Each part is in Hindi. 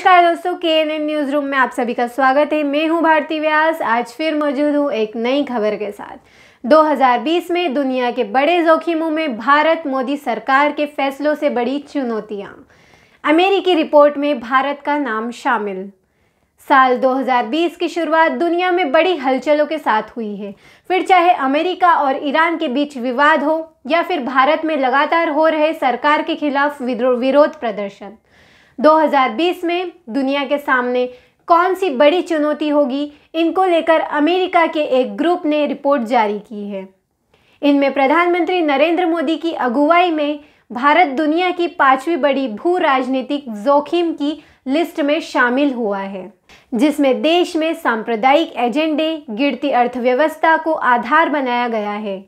नमस्कार दोस्तों के एन एन न्यूज़ रूम में आप सभी का स्वागत है मैं हूं भारती व्यास आज फिर मौजूद हूं एक नई खबर के साथ 2020 में दुनिया के बड़े जोखिमों में भारत मोदी सरकार के फैसलों से बड़ी चुनौतियां अमेरिकी रिपोर्ट में भारत का नाम शामिल साल 2020 की शुरुआत दुनिया में बड़ी हलचलों के साथ हुई है फिर चाहे अमेरिका और ईरान के बीच विवाद हो या फिर भारत में लगातार हो रहे सरकार के खिलाफ विरोध प्रदर्शन 2020 में दुनिया के सामने कौन सी बड़ी चुनौती होगी इनको लेकर अमेरिका के एक ग्रुप ने रिपोर्ट जारी की है इनमें प्रधानमंत्री नरेंद्र मोदी की अगुवाई में भारत दुनिया की पांचवी बड़ी भू राजनीतिक जोखिम की लिस्ट में शामिल हुआ है जिसमें देश में सांप्रदायिक एजेंडे गिरती अर्थव्यवस्था को आधार बनाया गया है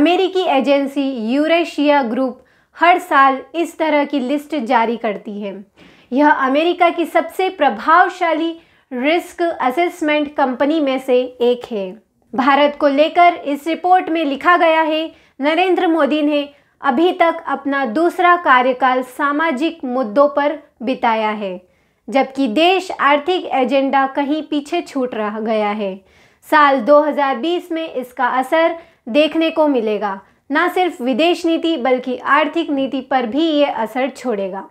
अमेरिकी एजेंसी यूरेशिया ग्रुप हर साल इस तरह की लिस्ट जारी करती है यह अमेरिका की सबसे प्रभावशाली रिस्क असेसमेंट कंपनी में से एक है भारत को लेकर इस रिपोर्ट में लिखा गया है नरेंद्र मोदी ने अभी तक अपना दूसरा कार्यकाल सामाजिक मुद्दों पर बिताया है जबकि देश आर्थिक एजेंडा कहीं पीछे छूट रह गया है साल 2020 में इसका असर देखने को मिलेगा न सिर्फ विदेश नीति बल्कि आर्थिक नीति पर भी ये असर छोड़ेगा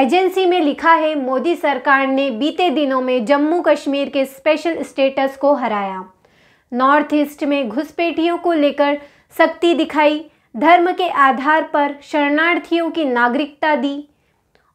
एजेंसी में लिखा है मोदी सरकार ने बीते दिनों में जम्मू कश्मीर के स्पेशल स्टेटस को हराया नॉर्थ ईस्ट में घुसपैठियों को लेकर सख्ती दिखाई धर्म के आधार पर शरणार्थियों की नागरिकता दी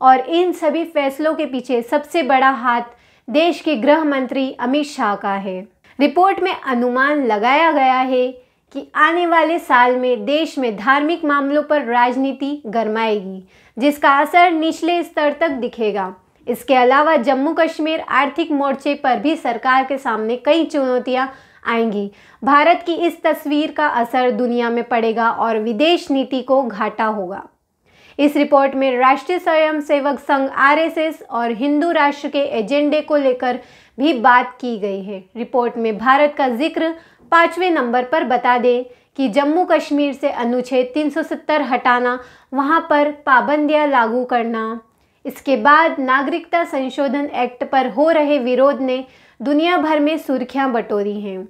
और इन सभी फैसलों के पीछे सबसे बड़ा हाथ देश के गृह मंत्री अमित शाह का है रिपोर्ट में अनुमान लगाया गया है कि आने वाले साल में देश में धार्मिक मामलों पर राजनीति गरमाएगी जिसका असर निचले स्तर तक दिखेगा इसके अलावा जम्मू कश्मीर आर्थिक मोर्चे पर भी सरकार के सामने कई चुनौतियां आएंगी भारत की इस तस्वीर का असर दुनिया में पड़ेगा और विदेश नीति को घाटा होगा इस रिपोर्ट में राष्ट्रीय स्वयंसेवक संघ आरएसएस और हिंदू राष्ट्र के एजेंडे को लेकर भी बात की गई है रिपोर्ट में भारत का जिक्र पाँचवें नंबर पर बता दें कि जम्मू कश्मीर से अनुच्छेद 370 हटाना वहाँ पर पाबंदियां लागू करना इसके बाद नागरिकता संशोधन एक्ट पर हो रहे विरोध ने दुनिया भर में सुर्खियां बटोरी हैं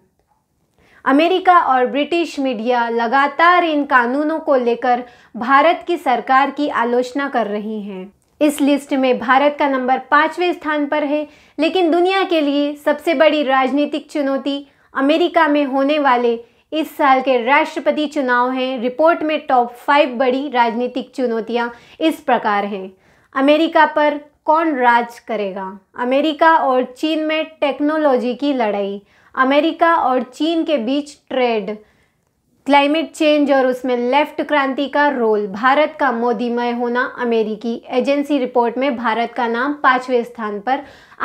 अमेरिका और ब्रिटिश मीडिया लगातार इन कानूनों को लेकर भारत की सरकार की आलोचना कर रही हैं इस लिस्ट में भारत का नंबर पाँचवें स्थान पर है लेकिन दुनिया के लिए सबसे बड़ी राजनीतिक चुनौती अमेरिका में होने वाले इस साल के राष्ट्रपति चुनाव हैं रिपोर्ट में टॉप फाइव बड़ी राजनीतिक चुनौतियां इस प्रकार हैं अमेरिका पर कौन राज करेगा अमेरिका और चीन में टेक्नोलॉजी की लड़ाई अमेरिका और चीन के बीच ट्रेड क्लाइमेट चेंज और उसमें लेफ्ट क्रांति का रोल भारत का मोदीमय होना अमेरिकी एजेंसी रिपोर्ट में भारत का नाम पाँचवें स्थान पर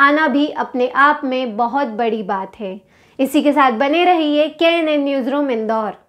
आना भी अपने आप में बहुत बड़ी बात है इसी के साथ बने रहिए K N N news room Indore